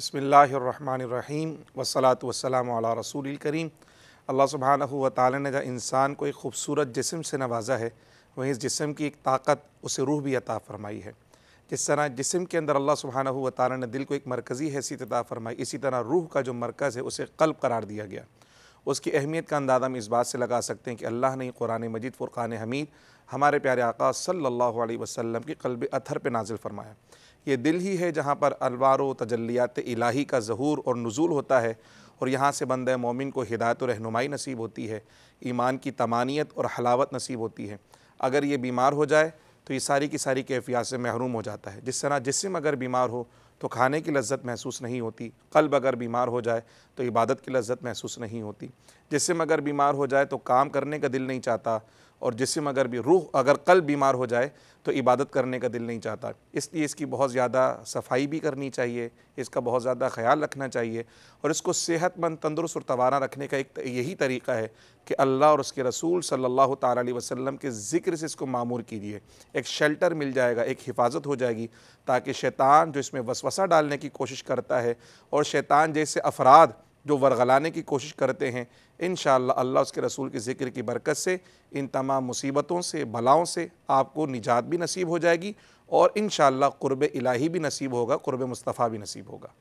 बसमीम वसलात वसलाम रसूल करीम अल्लाह सुबहान ताली ने जहाँ इंसान को एक खूबसूरत जिसम से नवाजा है वहीं इस जिसम की एक ताकत उसे रूह भी अता फरमाई है जिस तरह जिसम के अंदर अल्लाह सुबहान ताली ने दिल को एक मरकज़ी हैसियत अता फरमाई इसी तरह रूह का जो मरकज़ है उसे कल्ब करार दिया गया उसकी अहमियत का अंदाज़ा हम इस बात से लगा सकते हैं कि अल्लाह ने कुरान मजीद फ़ुरान हमीद हमारे प्यारे आका सल्लल्लाहु अलैहि वसल्लम के कल्ब अथर पे नाजिल फरमाया ये दिल ही है जहाँ पर अलवार तजलियात इलाही का जहूर और नज़ूल होता है और यहाँ से बंद मोमिन को हिदायत और रहनुमाई नसीब होती है ईमान की तमानियत और हलावत नसीब होती है अगर ये बीमार हो जाए तो ये सारी की सारी कैफियात से महरूम हो जाता है जिस तरह जिसम अगर बीमार हो तो खाने की लज्जत महसूस नहीं होती कल्ब अगर बीमार हो जाए तो इबादत की लज्जत महसूस नहीं होती जिसम अगर बीमार हो जाए तो काम करने का दिल नहीं चाहता और जिसम अगर भी रूह अगर कल बीमार हो जाए तो इबादत करने का दिल नहीं चाहता इसलिए इसकी बहुत ज़्यादा सफाई भी करनी चाहिए इसका बहुत ज़्यादा ख्याल रखना चाहिए और इसको सेहतमंद तंदुरुस्त और तवाना रखने का एक यही तरीका है कि अल्लाह और उसके रसूल सल्लल्लाहु अलैहि वसल्लम के ज़िक्र से इसको मामूर कीजिए एक शेल्टर मिल जाएगा एक हिफाजत हो जाएगी ताकि शैतान जो इसमें वसवसा डालने की कोशिश करता है और शैतान जैसे अफराद जो वरगलाने की कोशिश करते हैं इन अल्लाह उसके रसूल के ज़िक्र की बरकत से इन तमाम मुसीबतों से भलाओं से आपको निजात भी नसीब हो जाएगी और इन शाला क़ुरब इलाही भी नसीब होगा क़ुरब मुस्तफ़ा भी नसीब होगा